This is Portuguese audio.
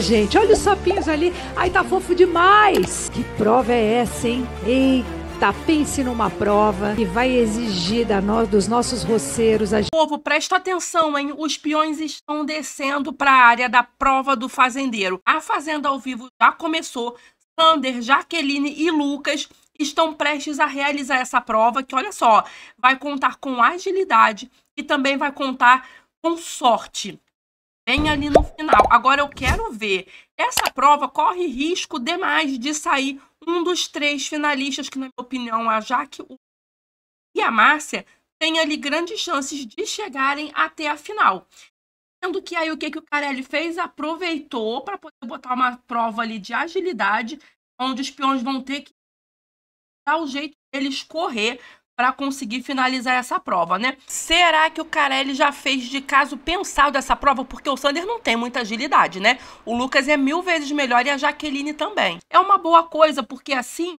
gente. Olha os sapinhos ali. Ai, tá fofo demais. Que prova é essa, hein? Eita pense numa prova que vai exigir da nós, dos nossos roceiros. A... Povo, presta atenção, hein? Os peões estão descendo para a área da prova do fazendeiro. A Fazenda ao Vivo já começou. Sander, Jaqueline e Lucas estão prestes a realizar essa prova que, olha só, vai contar com agilidade e também vai contar com sorte ali no final. Agora eu quero ver. Essa prova corre risco demais de sair um dos três finalistas, que na minha opinião a Jaque e a Márcia têm ali grandes chances de chegarem até a final. Sendo que aí o que, que o Carelli fez? Aproveitou para poder botar uma prova ali de agilidade, onde os peões vão ter que dar o jeito deles correr para conseguir finalizar essa prova, né? Será que o Carelli já fez de caso pensado essa prova? Porque o Sander não tem muita agilidade, né? O Lucas é mil vezes melhor e a Jaqueline também. É uma boa coisa, porque assim